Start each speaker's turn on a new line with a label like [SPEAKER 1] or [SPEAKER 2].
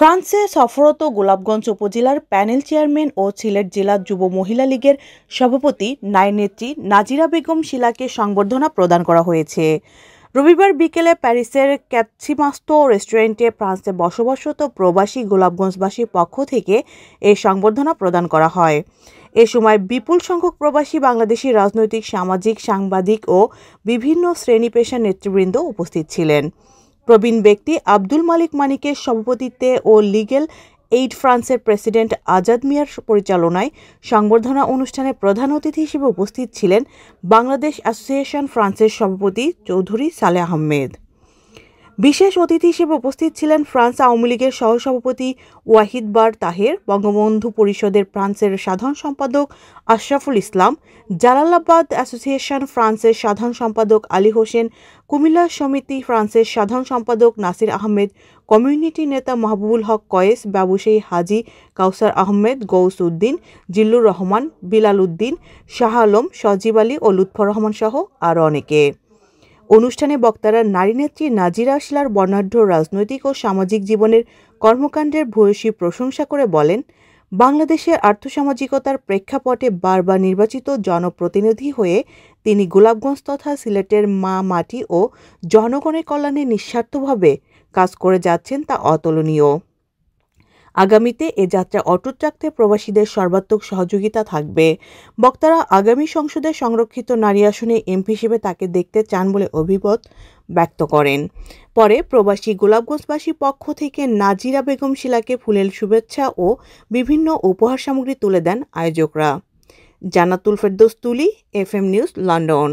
[SPEAKER 1] ফ্রান্সে সফরত গোলাপগঞ্জ উপজেলার panel chairman ও সিলেট জেলা যুব মহিলা লীগের সভাপতি নায়নেত্রী নাজিরা বেগম শিলাকে সংবর্ধনা প্রদান করা হয়েছে রবিবার বিকেলে প্যারিসের ক্যাপসিমাস্ত রেস্টুরেন্টে ফ্রান্সে বসবাসরত প্রবাসী গোলাপগঞ্জবাসীর পক্ষ থেকে এই সংবর্ধনা প্রদান করা হয় এ সময় বিপুল সংখ্যক প্রবাসী বাংলাদেশী রাজনৈতিক সামাজিক সাংবাদিক ও বিভিন্ন শ্রেণী পেশার নেতৃবৃন্দ উপস্থিত ছিলেন প্রবীণ ব্যক্তি আব্দুল মালিক মানিকের সভাপতিত্বে ও লিগেল এইড ফ্রান্সের প্রেসিডেন্ট আজাদ মিয়ার পরিচালনায় সংবর্ধনা অনুষ্ঠানে প্রধান অতিথি হিসেবে উপস্থিত ছিলেন বাংলাদেশ অ্যাসোসিয়েশন ফ্রান্সের সভাপতি চৌধুরী সালে আহমেদ বিশেষ অতিথি হিসেবে উপস্থিত ছিলেন ফ্রান্স আওয়ামী লীগের সহসভাপতি ওয়াহিদ বার তাহের বঙ্গবন্ধু পরিষদের ফ্রান্সের সাধারণ সম্পাদক আশরাফুল ইসলাম জালালাবাদ অ্যাসোসিয়েশন ফ্রান্সের সাধারণ সম্পাদক আলী হোসেন কুমিল্লা সমিতি ফ্রান্সের সাধারণ সম্পাদক নাসির আহমেদ কমিউনিটি নেতা মাহবুবুল হক কয়েস ব্যবসায়ী হাজি কাউসার আহমেদ গৌস উদ্দিন জিল্লুর রহমান বিলাল উদ্দিন শাহ আলম সজিব আলী ও লুৎফর রহমান সহ আরও অনেকে অনুষ্ঠানে বক্তারা নারী নেত্রী নাজিরা আসলার বর্ণাঢ্য রাজনৈতিক ও সামাজিক জীবনের কর্মকাণ্ডের ভূয়সী প্রশংসা করে বলেন বাংলাদেশের আর্থসামাজিকতার প্রেক্ষাপটে বারবার নির্বাচিত জনপ্রতিনিধি হয়ে তিনি গোলাপগঞ্জ তথা সিলেটের মা মাটি ও জনগণের কল্যাণে নিঃস্বার্থভাবে কাজ করে যাচ্ছেন তা অতুলনীয় আগামীতে এ যাত্রা অটুট রাখতে প্রবাসীদের সর্বাত্মক সহযোগিতা থাকবে বক্তারা আগামী সংসদে সংরক্ষিত নারী আসনে এমপি হিসেবে তাকে দেখতে চান বলে অভিমত ব্যক্ত করেন পরে প্রবাসী গোলাপগঞ্জবাসী পক্ষ থেকে নাজিরা বেগম শিলাকে ফুলেল শুভেচ্ছা ও বিভিন্ন উপহার সামগ্রী তুলে দেন আয়োজকরা জানাতুল ফেরদোস তুলি এফ এম নিউজ লন্ডন